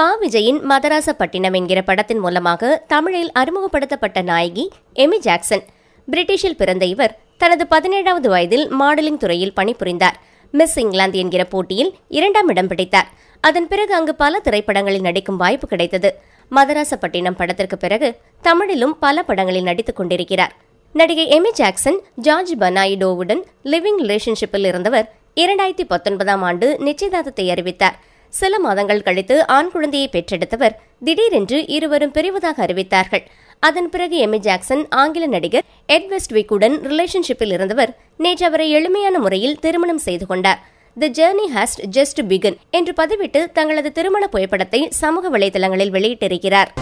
பா விஜயின் மதராசப்பட்டினம் என்கிற படத்தின் மூலமாக தமிழில் அறிமுகப்படுத்தப்பட்ட நாயகி எமி ஜாக்சன் பிரிட்டிஷில் பிறந்த இவர் தனது பதினேழாவது வயதில் மாடலிங் துறையில் பணிபுரிந்தார் மிஸ் இங்கிலாந்து என்கிற போட்டியில் இரண்டாம் இடம் பிடித்தார் அதன் பிறகு அங்கு பல திரைப்படங்களில் நடிக்கும் வாய்ப்பு கிடைத்தது மதராசப்பட்டினம் படத்திற்கு பிறகு தமிழிலும் பல படங்களில் நடித்துக் கொண்டிருக்கிறார் நடிகை எமி ஜாக்சன் ஜார்ஜ் பனாயிடோவுடன் லிவிங் ரிலேஷன்ஷிப்பில் இருந்தவர் இரண்டாயிரத்தி பத்தொன்பதாம் ஆண்டு நிச்சயதார்த்தத்தை அறிவித்தார் சில மாதங்கள் கழித்து ஆண் குழந்தையை பெற்றெடுத்தவர் திடீரென்று இருவரும் பிரிவதாக அறிவித்தார்கள் அதன் பிறகு எமி ஜாக்சன் ஆங்கில நடிகர் எட்வெஸ்ட் விக்குடன் ரிலேஷன்ஷிப்பில் இருந்தவர் நேற்று அவரை எளிமையான முறையில் திருமணம் செய்து கொண்டார் the journey has just begun என்று பதிவிட்டு தங்களது திருமண புகைப்படத்தை சமூக வலைதளங்களில் வெளியிட்டிருக்கிறார்